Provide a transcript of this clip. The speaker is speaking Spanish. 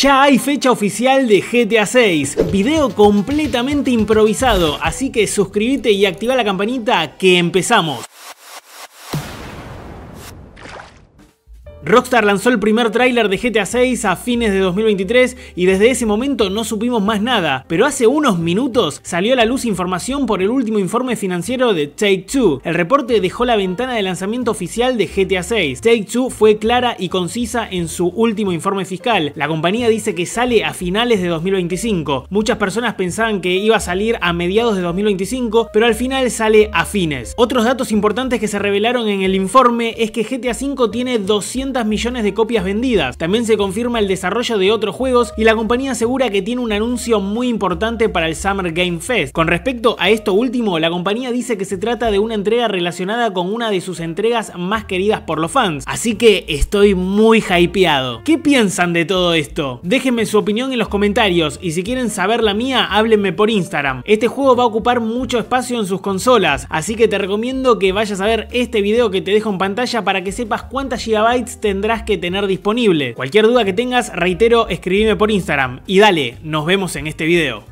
ya hay fecha oficial de GTA 6, video completamente improvisado, así que suscríbete y activa la campanita que empezamos. Rockstar lanzó el primer tráiler de GTA 6 a fines de 2023 y desde ese momento no supimos más nada, pero hace unos minutos salió a la luz información por el último informe financiero de Take Two. El reporte dejó la ventana de lanzamiento oficial de GTA 6. Take Two fue clara y concisa en su último informe fiscal. La compañía dice que sale a finales de 2025. Muchas personas pensaban que iba a salir a mediados de 2025, pero al final sale a fines. Otros datos importantes que se revelaron en el informe es que GTA 5 tiene 200 millones de copias vendidas. También se confirma el desarrollo de otros juegos y la compañía asegura que tiene un anuncio muy importante para el Summer Game Fest. Con respecto a esto último, la compañía dice que se trata de una entrega relacionada con una de sus entregas más queridas por los fans, así que estoy muy hypeado. ¿Qué piensan de todo esto? Déjenme su opinión en los comentarios y si quieren saber la mía, háblenme por Instagram. Este juego va a ocupar mucho espacio en sus consolas, así que te recomiendo que vayas a ver este video que te dejo en pantalla para que sepas cuántas gigabytes tendrás que tener disponible. Cualquier duda que tengas, reitero, escribime por Instagram. Y dale, nos vemos en este video.